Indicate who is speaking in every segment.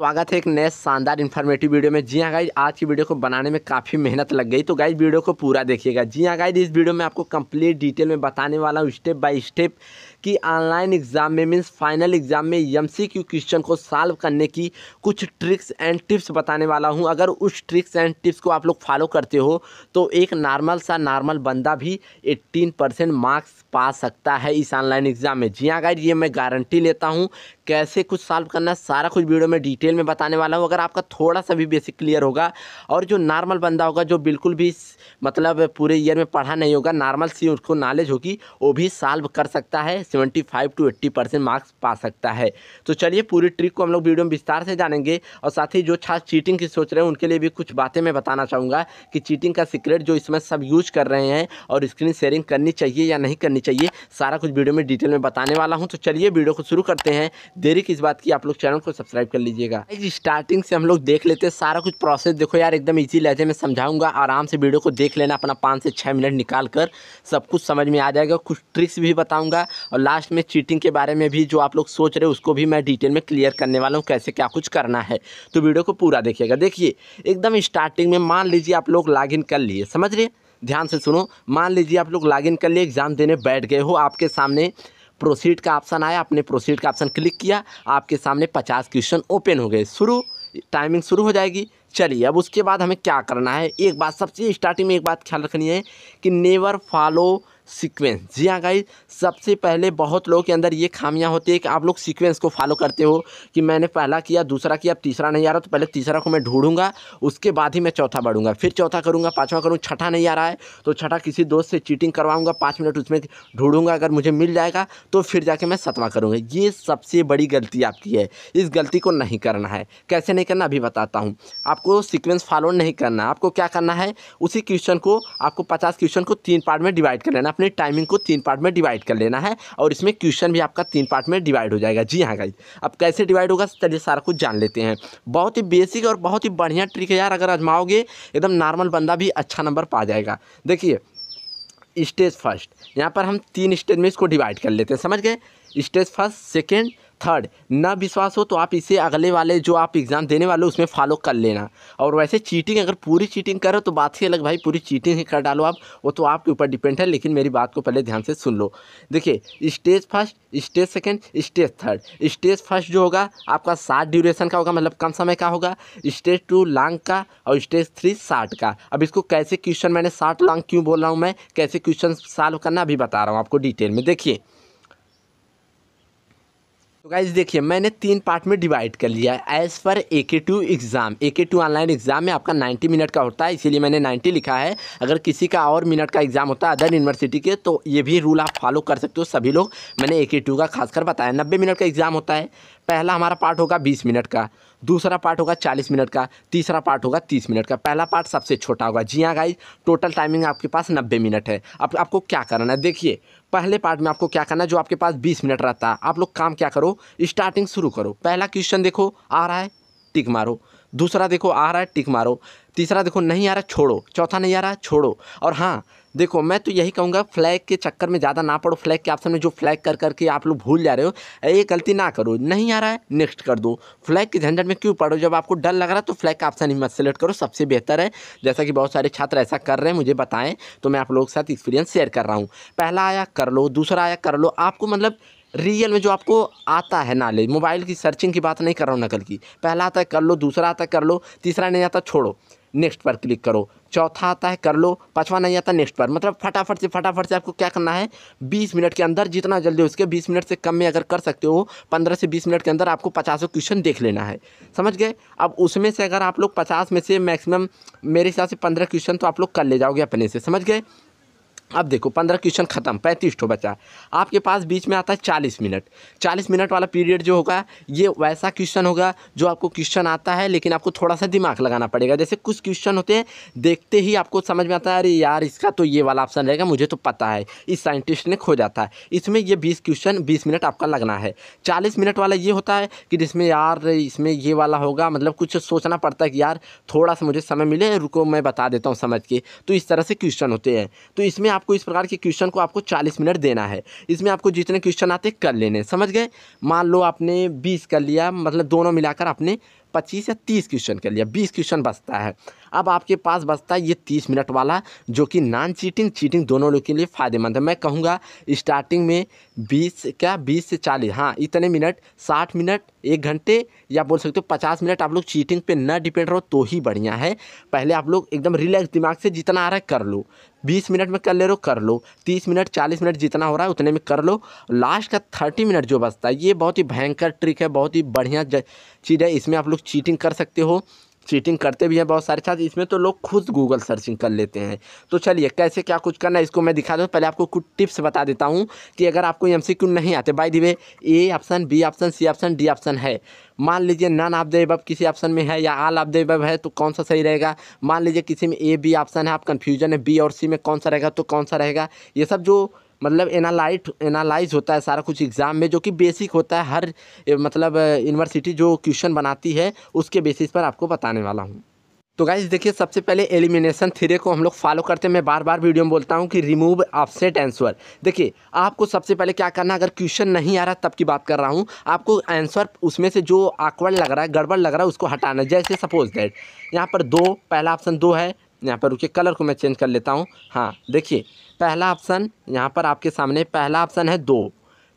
Speaker 1: स्वागत है एक नए शानदार इन्फॉर्मेटिव वीडियो में जी हाँ गाइज आज की वीडियो को बनाने में काफ़ी मेहनत लग गई तो गाइज वीडियो को पूरा देखिएगा जी हाँ गाइज इस वीडियो में आपको कंप्लीट डिटेल में बताने वाला हूँ स्टेप बाय स्टेप कि ऑनलाइन एग्ज़ाम में मीन्स फाइनल एग्ज़ाम में एम क्वेश्चन को सॉल्व करने की कुछ ट्रिक्स एंड टिप्स बताने वाला हूँ अगर उस ट्रिक्स एंड टिप्स को आप लोग फॉलो करते हो तो एक नॉर्मल सा नॉर्मल बंदा भी एट्टीन परसेंट मार्क्स पा सकता है इस ऑनलाइन एग्ज़ाम में जी हाँ गाइड ये मैं गारंटी लेता हूँ कैसे कुछ सॉल्व करना है सारा कुछ वीडियो में डिटेल में बताने वाला हूँ अगर आपका थोड़ा सा भी बेसिक क्लियर होगा और जो नॉर्मल बंदा होगा जो बिल्कुल भी मतलब पूरे ईयर में पढ़ा नहीं होगा नॉर्मल सी उसको नॉलेज होगी वो भी सॉल्व कर सकता है seventy five to eighty percent marks पा सकता है तो चलिए पूरी ट्रिक को हम लोग वीडियो में विस्तार से जानेंगे और साथ ही जो छात्र चीटिंग की सोच रहे हैं उनके लिए भी कुछ बातें मैं बताना चाहूँगा कि चीटिंग का सीक्रेट जो इसमें सब यूज कर रहे हैं और स्क्रीन शेयरिंग करनी चाहिए या नहीं करनी चाहिए सारा कुछ वीडियो में डिटेल में बताने वाला हूँ तो चलिए वीडियो को शुरू करते हैं देरी किस बात की आप लोग चैनल को सब्सक्राइब कर लीजिएगा स्टार्टिंग से हम लोग देख लेते हैं सारा कुछ प्रोसेस देखो यार एकदम ईजी लहजे में समझाऊंगा आराम से वीडियो को देख लेना अपना पाँच से छः मिनट निकाल कर सब कुछ समझ में आ जाएगा कुछ ट्रिक्स भी बताऊँगा और और लास्ट में चीटिंग के बारे में भी जो आप लोग सोच रहे हो उसको भी मैं डिटेल में क्लियर करने वाला हूँ कैसे क्या कुछ करना है तो वीडियो को पूरा देखिएगा देखिए एकदम स्टार्टिंग में मान लीजिए आप लोग लॉगिन कर लिए समझ रहे ध्यान से सुनो मान लीजिए आप लोग लॉगिन कर लिए एग्ज़ाम देने बैठ गए हो आपके सामने प्रोसीड का ऑप्शन आया आपने प्रोसीड का ऑप्शन क्लिक किया आपके सामने पचास क्वेश्चन ओपन हो गए शुरू टाइमिंग शुरू हो जाएगी चलिए अब उसके बाद हमें क्या करना है एक बात सबसे स्टार्टिंग में एक बात ख्याल रखनी है कि नेवर फॉलो सीक्वेंस जी हाँ गाइज सबसे पहले बहुत लोगों के अंदर ये खामियां होती है कि आप लोग सीक्वेंस को फॉलो करते हो कि मैंने पहला किया दूसरा किया अब तीसरा नहीं आ रहा तो पहले तीसरा को मैं ढूंढूंगा उसके बाद ही मैं चौथा बढ़ूंगा फिर चौथा करूँगा पाँचवा करूँगा छठा नहीं आ रहा है तो छठा किसी दोस्त से चीटिंग करवाऊँगा पाँच मिनट उसमें ढूंढूंगा अगर मुझे मिल जाएगा तो फिर जाके मैं सतवा करूँगा ये सबसे बड़ी गलती आपकी है इस गलती को नहीं करना है कैसे नहीं करना अभी बताता हूँ आपको सिक्वेंस फॉलो नहीं करना आपको क्या करना है उसी क्वेश्चन को आपको पचास क्वेश्चन को तीन पार्ट में डिवाइड कर लेना अपने टाइमिंग को तीन पार्ट में डिवाइड कर लेना है और इसमें क्वेश्चन भी आपका तीन पार्ट में डिवाइड हो जाएगा जी हाँ गाइज अब कैसे डिवाइड होगा चलिए सारा कुछ जान लेते हैं बहुत ही बेसिक और बहुत ही बढ़िया ट्रिक है यार अगर आजमाओगे एकदम नॉर्मल बंदा भी अच्छा नंबर पा जाएगा देखिए स्टेज फर्स्ट यहाँ पर हम तीन स्टेज में इसको डिवाइड कर लेते हैं समझ गए स्टेज फर्स्ट सेकेंड थर्ड ना विश्वास हो तो आप इसे अगले वाले जो आप एग्ज़ाम देने वाले हो उसमें फॉलो कर लेना और वैसे चीटिंग अगर पूरी चीटिंग करो तो बात ही अलग भाई पूरी चीटिंग ही कर डालो आप वो तो आपके ऊपर डिपेंड है लेकिन मेरी बात को पहले ध्यान से सुन लो देखिए stage first stage second stage third stage first जो होगा आपका साठ ड्यूरेशन का होगा मतलब कम समय का होगा स्टेज टू लॉन्ग का और स्टेज थ्री साठ का अब इसको कैसे क्वेश्चन मैंने साठ लॉन्ग क्यों बोल रहा हूँ मैं कैसे क्वेश्चन सॉल्व करना अभी बता रहा हूँ आपको डिटेल में देखिए तो गाइज देखिए मैंने तीन पार्ट में डिवाइड कर लिया है एज़ पर ए के टू एग्ज़ाम ए के टू ऑनलाइन एग्ज़ाम में आपका 90 मिनट का होता है इसीलिए मैंने 90 लिखा है अगर किसी का और मिनट का एग्ज़ाम होता है अदर यूनिवर्सिटी के तो ये भी रूल आप फॉलो कर सकते हो सभी लोग मैंने ए के टू का खासकर बताया नब्बे मिनट का एग्ज़ाम होता है पहला हमारा पार्ट होगा बीस मिनट का दूसरा पार्ट होगा चालीस मिनट का तीसरा पार्ट होगा तीस मिनट का पहला पार्ट सबसे छोटा होगा जी हाँ गाइज टोटल टाइमिंग आपके पास नब्बे मिनट है अब आपको क्या करना है देखिए पहले पार्ट में आपको क्या करना है जो आपके पास बीस मिनट रहता है आप लोग काम क्या करो स्टार्टिंग शुरू करो पहला क्वेश्चन देखो आ रहा है टिक मारो दूसरा देखो आ रहा है टिक मारो तीसरा देखो नहीं आ रहा छोड़ो चौथा नहीं आ रहा छोड़ो और हाँ देखो मैं तो यही कहूँगा फ्लैग के चक्कर में ज़्यादा ना पड़ो फ्लैग के ऑप्शन में जो फ्लैग कर करके आप लोग भूल जा रहे हो ये गलती ना करो नहीं आ रहा है नेक्स्ट कर दो फ्लैग के झंझट में क्यों पड़ो जब आपको डर लग रहा है तो फ्लैग का ऑप्शन ही मत सेलेक्ट करो सबसे बेहतर है जैसा कि बहुत सारे छात्र ऐसा कर रहे हैं मुझे बताएं तो मैं आप लोगों के साथ एक्सपीरियंस शेयर कर रहा हूँ पहला आया कर लो दूसरा आया कर लो आपको मतलब रियल में जो आपको आता है नॉलेज मोबाइल की सर्चिंग की बात नहीं कर रहा हूँ नकल की पहला आता है कर लो दूसरा आता है कर लो तीसरा नहीं आता छोड़ो नेक्स्ट पर क्लिक करो चौथा आता है कर लो पाँचवा नहीं आता नेक्स्ट पर मतलब फटाफट से फटाफट से आपको क्या करना है बीस मिनट के अंदर जितना जल्दी हो उसके बीस मिनट से कम में अगर कर सकते हो पंद्रह से बीस मिनट के अंदर आपको पचासों क्वेश्चन देख लेना है समझ गए अब उसमें से अगर आप लोग पचास में से मैक्सिमम मेरे हिसाब से पंद्रह क्वेश्चन तो आप लोग कर ले जाओगे अपने से समझ गए अब देखो पंद्रह क्वेश्चन खत्म पैंतीस ठो बचा आपके पास बीच में आता है चालीस मिनट चालीस मिनट वाला पीरियड जो होगा ये वैसा क्वेश्चन होगा जो आपको क्वेश्चन आता है लेकिन आपको थोड़ा सा दिमाग लगाना पड़ेगा जैसे कुछ क्वेश्चन होते हैं देखते ही आपको समझ में आता है अरे यार इसका तो ये वाला ऑप्शन रहेगा मुझे तो पता है इस साइंटिस्ट ने खोजा था इसमें ये बीस क्वेश्चन बीस मिनट आपका लगना है चालीस मिनट वाला ये होता है कि जिसमें यार इसमें ये वाला होगा मतलब कुछ सोचना पड़ता है कि यार थोड़ा सा मुझे समय मिले रुको मैं बता देता हूँ समझ के तो इस तरह से क्वेश्चन होते हैं तो इसमें आप आपको इस प्रकार के क्वेश्चन को आपको चालीस मिनट देना है इसमें आपको जितने क्वेश्चन आते कर लेने समझ गए मान लो आपने बीस कर लिया मतलब दोनों मिलाकर आपने पच्चीस या तीस क्वेश्चन कर लिया बीस क्वेश्चन बचता है अब आपके पास बचता है ये तीस मिनट वाला जो कि नॉन चीटिंग चीटिंग दोनों लोग के लिए फ़ायदेमंद है मैं कहूँगा स्टार्टिंग में बीस क्या बीस से चालीस हाँ इतने मिनट साठ मिनट एक घंटे या बोल सकते हो पचास मिनट आप लोग चीटिंग पे ना डिपेंड रहो तो ही बढ़िया है पहले आप लोग एकदम रिलैक्स दिमाग से जितना आ रहा है कर लो बीस मिनट में कर ले रहे हो कर लो तीस मिनट चालीस मिनट जितना हो रहा है उतने में कर लो लास्ट का थर्टी मिनट जो बचता है ये बहुत ही भयंकर ट्रिक है बहुत ही बढ़िया चीज़ है इसमें आप लोग लोग चीटिंग कर सकते हो चीटिंग करते भी हैं बहुत सारे छात्र इसमें तो लोग खुद गूगल सर्चिंग कर लेते हैं तो चलिए कैसे क्या कुछ करना है इसको मैं दिखा दूँ पहले आपको कुछ टिप्स बता देता हूँ कि अगर आपको एम नहीं आते by the way A option B option C option D option है मान लीजिए नन आप देव किसी ऑप्शन में है या आल आप देव है तो कौन सा सही रहेगा मान लीजिए किसी में ए बी ऑप्शन है आप कन्फ्यूजन है बी और सी में कौन सा रहेगा तो कौन सा रहेगा ये सब जो मतलब एनालाइट एनालाइज होता है सारा कुछ एग्ज़ाम में जो कि बेसिक होता है हर मतलब यूनिवर्सिटी जो क्वेश्चन बनाती है उसके बेसिस पर आपको बताने वाला हूँ तो गाइज देखिए सबसे पहले एलिमिनेशन थ्री को हम लोग फॉलो करते हैं मैं बार बार वीडियो में बोलता हूँ कि रिमूव ऑफसेट आंसर देखिए आपको सबसे पहले क्या करना अगर क्वेश्चन नहीं आ रहा तब की बात कर रहा हूँ आपको आंसर उसमें से जो आकवर्ड लग रहा है गड़बड़ लग रहा है उसको हटाना जैसे सपोज दैट यहाँ पर दो पहला ऑप्शन दो है यहाँ पर रुके कलर को मैं चेंज कर लेता हूँ हाँ देखिए पहला ऑप्शन यहाँ पर आपके सामने पहला ऑप्शन है दो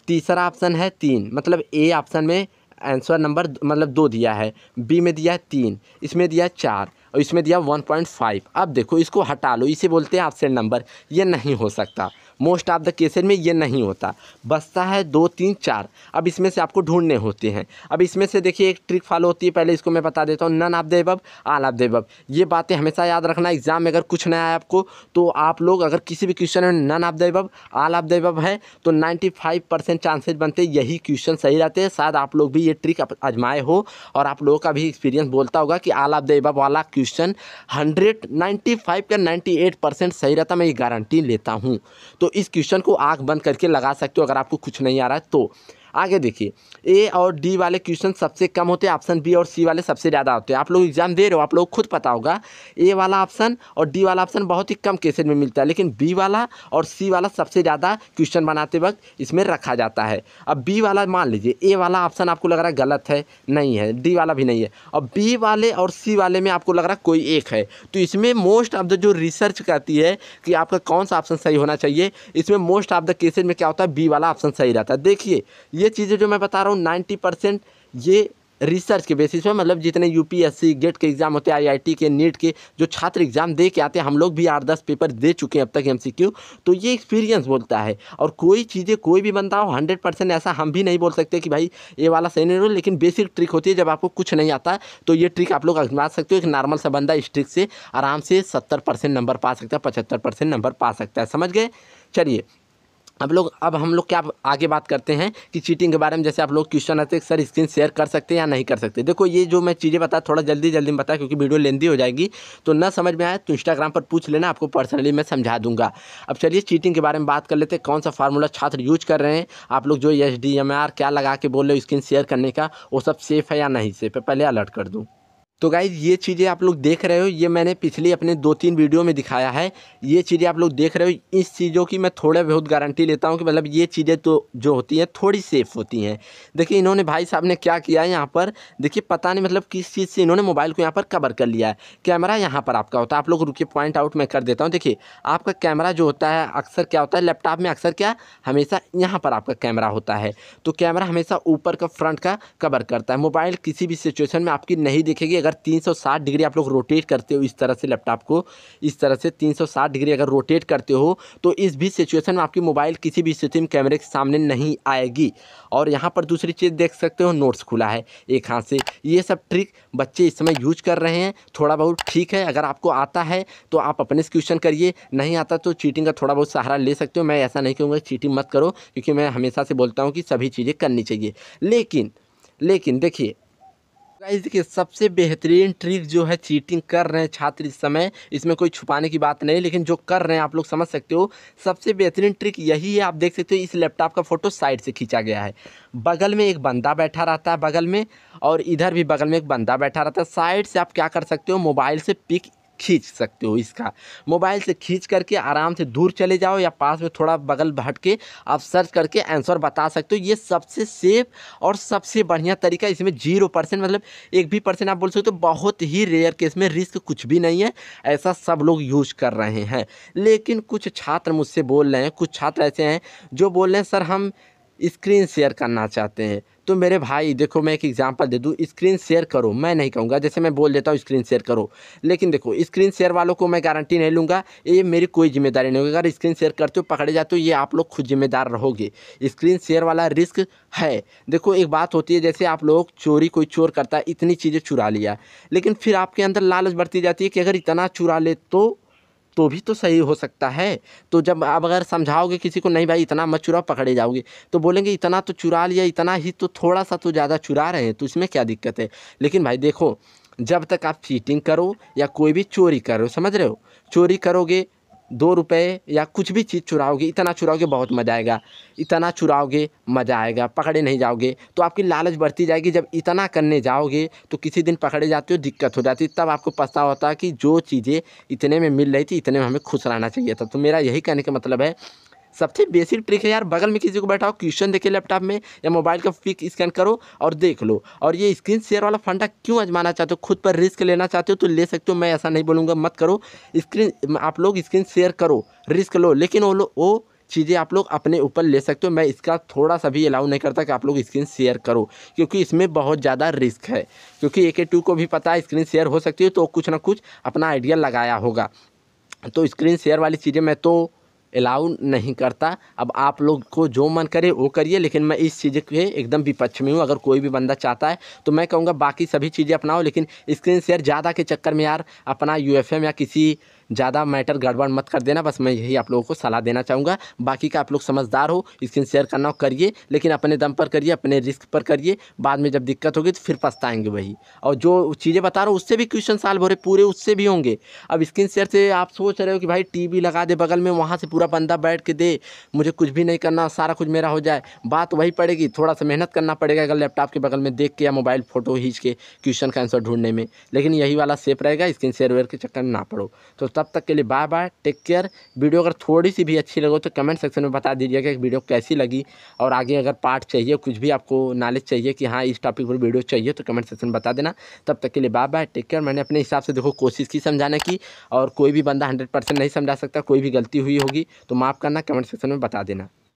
Speaker 1: तीसरा ऑप्शन है तीन मतलब ए ऑप्शन में आंसर नंबर मतलब दो दिया है बी में दिया है तीन इसमें दिया है चार और इसमें दिया वन पॉइंट फाइव अब देखो इसको हटा लो इसे बोलते हैं ऑप्शन नंबर ये नहीं हो सकता मोस्ट ऑफ द केसेज में ये नहीं होता बसता है दो तीन चार अब इसमें से आपको ढूंढने होते हैं अब इसमें से देखिए एक ट्रिक फॉलो होती है पहले इसको मैं बता देता हूँ नन आप बब आल आप बब ये बातें हमेशा याद रखना एग्जाम में अगर कुछ नया है आपको तो आप लोग अगर किसी भी क्वेश्चन में नन आप बब आल आप बब है तो नाइन्टी फाइव परसेंट चांसेज बनते यही क्वेश्चन सही रहते हैं शायद आप लोग भी ये ट्रिक आजमाए हो और आप लोगों का भी एक्सपीरियंस बोलता होगा कि आल आप बब वाला क्वेश्चन हंड्रेड नाइन्टी फाइव का नाइन्टी एट परसेंट सही रहता मैं ये गारंटी लेता हूँ तो इस क्वेश्चन को आँख बंद करके लगा सकते हो अगर आपको कुछ नहीं आ रहा है तो आगे देखिए ए और डी वाले क्वेश्चन सबसे कम होते हैं ऑप्शन बी और सी वाले सबसे ज़्यादा होते हैं आप लोग एग्जाम दे रहे हो आप लोग खुद पता होगा ए वाला ऑप्शन और डी वाला ऑप्शन बहुत ही कम केसेज में मिलता है लेकिन बी वाला और सी वाला सबसे ज़्यादा क्वेश्चन बनाते वक्त इसमें रखा जाता है अब बी वाला मान लीजिए ए वाला ऑप्शन आपको लग रहा है गलत है नहीं है डी वाला भी नहीं है और बी वाले और सी वाले में आपको लग रहा है कोई एक है तो इसमें मोस्ट ऑफ द जो रिसर्च करती है कि आपका कौन सा ऑप्शन सही होना चाहिए इसमें मोस्ट ऑफ द केसेज में क्या होता है बी वाला ऑप्शन सही रहता है देखिए ये ये चीज़ें जो मैं बता रहा हूँ नाइन्टी परसेंट ये रिसर्च के बेसिस पर मतलब जितने यूपीएससी गेट e के एग्ज़ाम होते हैं आई के नीट e के जो छात्र एग्ज़ाम दे के आते हैं हम लोग भी आठ दस पेपर दे चुके हैं अब तक एम तो ये एक्सपीरियंस बोलता है और कोई चीज़ें कोई भी बनता हो हंड्रेड परसेंट ऐसा हम भी नहीं बोल सकते कि भाई ये वाला सही नहीं लेकिन बेसिक ट्रिक होती है जब आपको कुछ नहीं आता तो ये ट्रिक आप लोग अजमा सकते हो एक नॉर्मल सा बंदा इस ट्रिक से आराम से सत्तर नंबर पा सकता है पचहत्तर नंबर पा सकता है समझ गए चलिए अब लोग अब हम लोग क्या आगे बात करते हैं कि चीटिंग के बारे में जैसे आप लोग क्वेश्चन आते हैं सर स्क्रीन शेयर कर सकते हैं या नहीं कर सकते देखो ये जो मैं चीज़ें बता थोड़ा जल्दी जल्दी बताया क्योंकि वीडियो लेंदी हो जाएगी तो ना समझ में आए तो इंस्टाग्राम पर पूछ लेना आपको पर्सनली मैं समझा दूंगा अब चलिए चीटिंग के बारे में बात कर लेते हैं कौन सा फार्मूला छात्र यूज कर रहे हैं आप लोग जो एच क्या लगा के बोल रहे हो स्क्रीन शेयर करने का वो सब सेफ़ है या नहीं सेफ है पहले अलर्ट कर दूँ तो गाइज़ ये चीज़ें आप लोग देख रहे हो ये मैंने पिछली अपने दो तीन वीडियो में दिखाया है ये चीज़ें आप लोग देख रहे हो इस चीज़ों की मैं थोड़े बहुत गारंटी लेता हूँ कि मतलब ये चीज़ें तो जो होती हैं थोड़ी सेफ़ होती हैं देखिए इन्होंने भाई साहब ने क्या किया है यहाँ पर देखिए पता नहीं मतलब किस चीज़ से इन्होंने मोबाइल को यहाँ पर कवर कर लिया है कैमरा यहाँ पर आपका होता है आप लोग रुके पॉइंट आउट मैं कर देता हूँ देखिए आपका कैमरा जो होता है अक्सर क्या होता है लैपटॉप में अक्सर क्या हमेशा यहाँ पर आपका कैमरा होता है तो कैमरा हमेशा ऊपर का फ्रंट का कवर करता है मोबाइल किसी भी सिचुएशन में आपकी नहीं दिखेगी अगर अगर 360 डिग्री आप लोग रोटेट करते हो इस तरह से लैपटॉप को इस तरह से 360 डिग्री अगर रोटेट करते हो तो इस भी सिचुएशन में आपकी मोबाइल किसी भी स्थिति में कैमरे के सामने नहीं आएगी और यहाँ पर दूसरी चीज़ देख सकते हो नोट्स खुला है एक हाथ से ये सब ट्रिक बच्चे इस समय यूज कर रहे हैं थोड़ा बहुत ठीक है अगर आपको आता है तो आप अपने से क्वेश्चन करिए नहीं आता तो चीटिंग का थोड़ा बहुत सहारा ले सकते हो मैं ऐसा नहीं कहूँगा चीटिंग मत करो क्योंकि मैं हमेशा से बोलता हूँ कि सभी चीज़ें करनी चाहिए लेकिन लेकिन देखिए गाइस देखिए सबसे बेहतरीन ट्रिक जो है चीटिंग कर रहे हैं छात्र इस समय इसमें कोई छुपाने की बात नहीं लेकिन जो कर रहे हैं आप लोग समझ सकते हो सबसे बेहतरीन ट्रिक यही है आप देख सकते हो इस लैपटॉप का फ़ोटो साइड से खींचा गया है बगल में एक बंदा बैठा रहता है बगल में और इधर भी बगल में एक बंदा बैठा रहता है साइड से आप क्या कर सकते हो मोबाइल से पिक खींच सकते हो इसका मोबाइल से खींच करके आराम से दूर चले जाओ या पास में थोड़ा बगल हट के आप सर्च करके आंसर बता सकते हो ये सबसे सेफ और सबसे बढ़िया तरीका इसमें जीरो परसेंट मतलब एक भी परसेंट आप बोल सकते हो तो बहुत ही रेयर केस में रिस्क कुछ भी नहीं है ऐसा सब लोग यूज़ कर रहे हैं लेकिन कुछ छात्र मुझसे बोल रहे हैं कुछ छात्र ऐसे हैं जो बोल रहे हैं सर हम स्क्रीन शेयर करना चाहते हैं तो मेरे भाई देखो मैं एक एग्जांपल दे दूँ स्क्रीन शेयर करो मैं नहीं कहूँगा जैसे मैं बोल देता हूँ स्क्रीन शेयर करो लेकिन देखो स्क्रीन शेयर वालों को मैं गारंटी नहीं लूँगा ये मेरी कोई जिम्मेदारी नहीं होगी अगर स्क्रीन शेयर करते हो पकड़े जाते हो ये आप लोग खुद जिम्मेदार रहोगे स्क्रीन शेयर वाला रिस्क है देखो एक बात होती है जैसे आप लोग चोरी कोई चोर करता है इतनी चीज़ें चुरा लिया लेकिन फिर आपके अंदर लालच बढ़ती जाती है कि अगर इतना चुरा ले तो तो भी तो सही हो सकता है तो जब आप अगर समझाओगे किसी को नहीं भाई इतना मत चुरा पकड़े जाओगे तो बोलेंगे इतना तो चुरा लिया इतना ही तो थोड़ा सा तो ज़्यादा चुरा रहे हैं तो इसमें क्या दिक्कत है लेकिन भाई देखो जब तक आप चीटिंग करो या कोई भी चोरी करो समझ रहे हो चोरी करोगे दो रुपये या कुछ भी चीज़ चुराओगे इतना चुराओगे बहुत मज़ा आएगा इतना चुराओगे मज़ा आएगा पकड़े नहीं जाओगे तो आपकी लालच बढ़ती जाएगी जब इतना करने जाओगे तो किसी दिन पकड़े जाते हो दिक्कत हो जाती तब आपको पता होता है कि जो चीज़ें इतने में मिल रही थी इतने में हमें खुश रहना चाहिए था तो मेरा यही कहने का मतलब है सबसे बेसिक ट्रिक है यार बगल में किसी को बैठाओ क्वेश्चन देखे लैपटॉप में या मोबाइल का पिक स्कैन करो और देख लो और ये स्क्रीन शेयर वाला फंडा क्यों आजमाना चाहते हो खुद पर रिस्क लेना चाहते हो तो ले सकते हो मैं ऐसा नहीं बोलूँगा मत करो स्क्रीन आप लोग स्क्रीन शेयर करो रिस्क लो लेकिन वो लोग वो चीज़ें आप लोग अपने ऊपर ले सकते हो मैं इसका थोड़ा सा भी अलाउ नहीं करता कि आप लोग स्क्रीन शेयर करो क्योंकि इसमें बहुत ज़्यादा रिस्क है क्योंकि ए के टू को भी पता है स्क्रीन शेयर हो सकती है तो कुछ ना कुछ अपना आइडिया लगाया होगा तो स्क्रीन शेयर वाली चीज़ें मैं तो अलाउ नहीं करता अब आप लोग को जो मन करे वो करिए लेकिन मैं इस चीज़ के एकदम विपक्ष में हूँ अगर कोई भी बंदा चाहता है तो मैं कहूँगा बाकी सभी चीज़ें अपनाओ लेकिन स्क्रीन शेयर ज़्यादा के चक्कर में यार अपना यू या किसी ज़्यादा मैटर गड़बड़ मत कर देना बस मैं यही आप लोगों को सलाह देना चाहूँगा बाकी का आप लोग समझदार हो स्क्रीन शेयर करना हो करिए लेकिन अपने दम पर करिए अपने रिस्क पर करिए बाद में जब दिक्कत होगी तो फिर पछताएंगे वही और जो चीज़ें बता रहा हूँ उससे भी क्वेश्चन साल भरे पूरे उससे भी होंगे अब स्क्रीन शेयर से आप सोच रहे हो कि भाई टी लगा दे बगल में वहाँ से पूरा बंदा बैठ के दे मुझे कुछ भी नहीं करना सारा कुछ मेरा हो जाए बात वही पड़ेगी थोड़ा सा मेहनत करना पड़ेगा अगर लैपटॉप के बगल में देख के या मोबाइल फ़ोटो खींच के क्वेश्चन का आंसर ढूंढने में लेकिन यही वाला सेफ रहेगा स्क्रीन शेयर वेयर के चक्कर ना पड़ो तो तब तक के लिए bye bye take care video अगर थोड़ी सी भी अच्छी लगे तो कमेंट सेक्शन में बता दीजिएगा कि वीडियो कैसी लगी और आगे अगर पार्ट चाहिए कुछ भी आपको नॉलेज चाहिए कि हाँ इस टॉपिक पर वीडियो चाहिए तो कमेंट सेक्शन में बता देना तब तक के लिए बाय बाय टेक केयर मैंने अपने हिसाब से देखो कोशिश की समझाने की और कोई भी बंदा हंड्रेड नहीं समझा सकता कोई भी गलती हुई होगी तो माफ़ करना कमेंट सेक्शन में बता देना